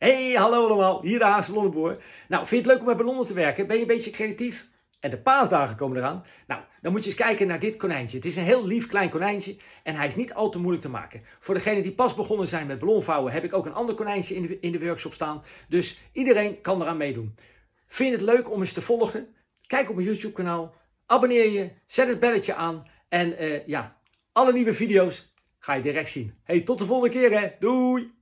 Hey, hallo allemaal, hier de Haagse Lonnenboer. Nou, vind je het leuk om met ballonnen te werken? Ben je een beetje creatief? En de paasdagen komen eraan. Nou, dan moet je eens kijken naar dit konijntje. Het is een heel lief klein konijntje en hij is niet al te moeilijk te maken. Voor degenen die pas begonnen zijn met ballonvouwen heb ik ook een ander konijntje in de, in de workshop staan. Dus iedereen kan eraan meedoen. Vind het leuk om eens te volgen? Kijk op mijn YouTube kanaal, abonneer je, zet het belletje aan en eh, ja, alle nieuwe video's ga je direct zien. Hey, tot de volgende keer hè. Doei!